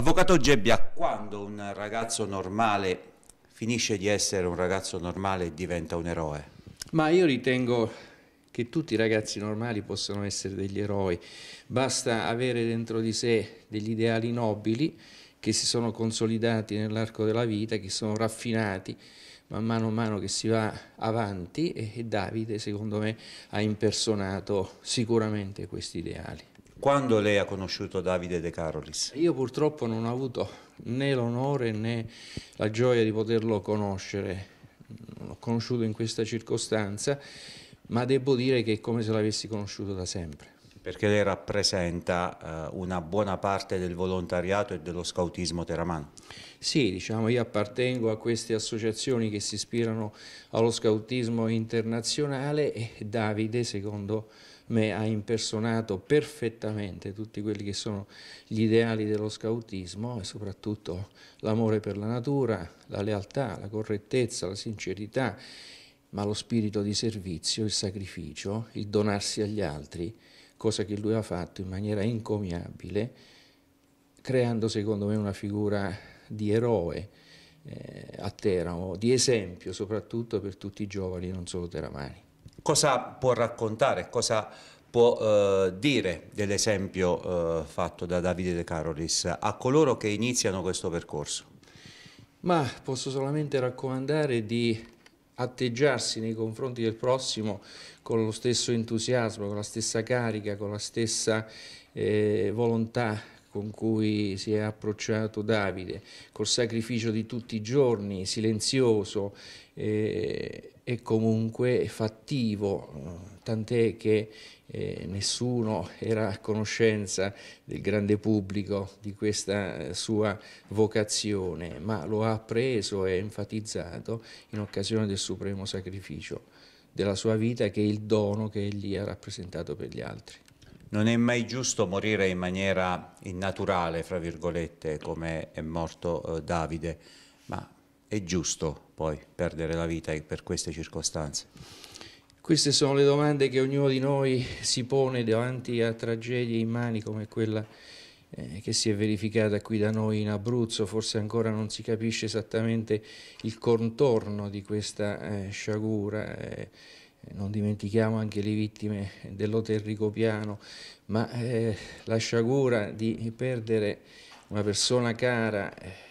Avvocato Gebbia, quando un ragazzo normale finisce di essere un ragazzo normale e diventa un eroe? Ma io ritengo che tutti i ragazzi normali possano essere degli eroi, basta avere dentro di sé degli ideali nobili che si sono consolidati nell'arco della vita, che sono raffinati man mano, mano che si va avanti e Davide secondo me ha impersonato sicuramente questi ideali. Quando lei ha conosciuto Davide De Carolis? Io purtroppo non ho avuto né l'onore né la gioia di poterlo conoscere, l'ho conosciuto in questa circostanza, ma devo dire che è come se l'avessi conosciuto da sempre perché lei rappresenta eh, una buona parte del volontariato e dello scautismo teramano. Sì, diciamo, io appartengo a queste associazioni che si ispirano allo scautismo internazionale e Davide, secondo me, ha impersonato perfettamente tutti quelli che sono gli ideali dello scautismo e soprattutto l'amore per la natura, la lealtà, la correttezza, la sincerità, ma lo spirito di servizio, il sacrificio, il donarsi agli altri cosa che lui ha fatto in maniera incomiabile, creando secondo me una figura di eroe eh, a Teramo, di esempio soprattutto per tutti i giovani, non solo teramani. Cosa può raccontare, cosa può eh, dire dell'esempio eh, fatto da Davide De Carolis a coloro che iniziano questo percorso? Ma posso solamente raccomandare di atteggiarsi nei confronti del prossimo con lo stesso entusiasmo, con la stessa carica, con la stessa eh, volontà con cui si è approcciato Davide, col sacrificio di tutti i giorni, silenzioso. Eh, è comunque fattivo, eh, tant'è che eh, nessuno era a conoscenza del grande pubblico di questa eh, sua vocazione, ma lo ha appreso e enfatizzato in occasione del supremo sacrificio della sua vita che è il dono che egli ha rappresentato per gli altri. Non è mai giusto morire in maniera innaturale, fra virgolette, come è morto eh, Davide, ma è giusto poi perdere la vita per queste circostanze? Queste sono le domande che ognuno di noi si pone davanti a tragedie immani come quella eh, che si è verificata qui da noi in Abruzzo, forse ancora non si capisce esattamente il contorno di questa eh, sciagura. Eh, non dimentichiamo anche le vittime dell'hotel Ricopiano, ma eh, la sciagura di perdere una persona cara eh,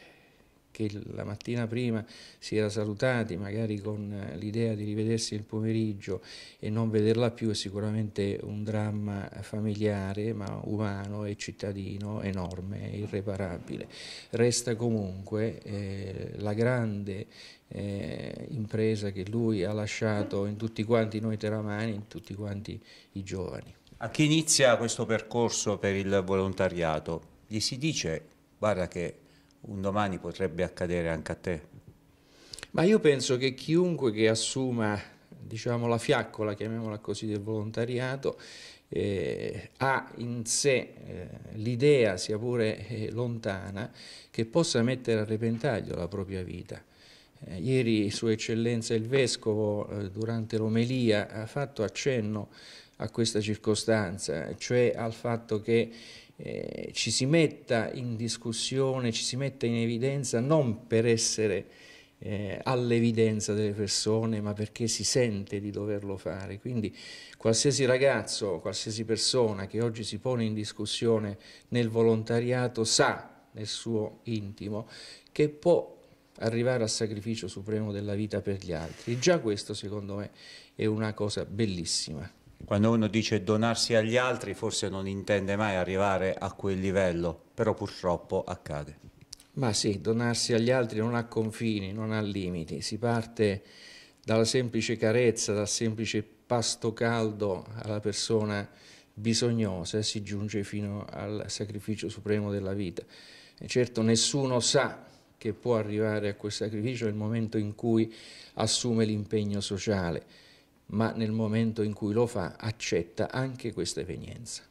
che la mattina prima si era salutati, magari con eh, l'idea di rivedersi il pomeriggio e non vederla più, è sicuramente un dramma familiare, ma umano e cittadino enorme, irreparabile. Resta comunque eh, la grande eh, impresa che lui ha lasciato in tutti quanti noi teramani, in tutti quanti i giovani. A chi inizia questo percorso per il volontariato? Gli si dice, guarda che un domani potrebbe accadere anche a te. Ma io penso che chiunque che assuma diciamo, la fiaccola, chiamiamola così, del volontariato, eh, ha in sé eh, l'idea, sia pure eh, lontana, che possa mettere a repentaglio la propria vita. Eh, ieri Sua Eccellenza il Vescovo, eh, durante l'omelia, ha fatto accenno a questa circostanza, cioè al fatto che eh, ci si metta in discussione, ci si metta in evidenza non per essere eh, all'evidenza delle persone, ma perché si sente di doverlo fare. Quindi qualsiasi ragazzo, qualsiasi persona che oggi si pone in discussione nel volontariato sa nel suo intimo che può arrivare al sacrificio supremo della vita per gli altri. E Già questo secondo me è una cosa bellissima. Quando uno dice donarsi agli altri forse non intende mai arrivare a quel livello, però purtroppo accade. Ma sì, donarsi agli altri non ha confini, non ha limiti, si parte dalla semplice carezza, dal semplice pasto caldo alla persona bisognosa e si giunge fino al sacrificio supremo della vita. E certo nessuno sa che può arrivare a quel sacrificio nel momento in cui assume l'impegno sociale ma nel momento in cui lo fa accetta anche questa evenienza.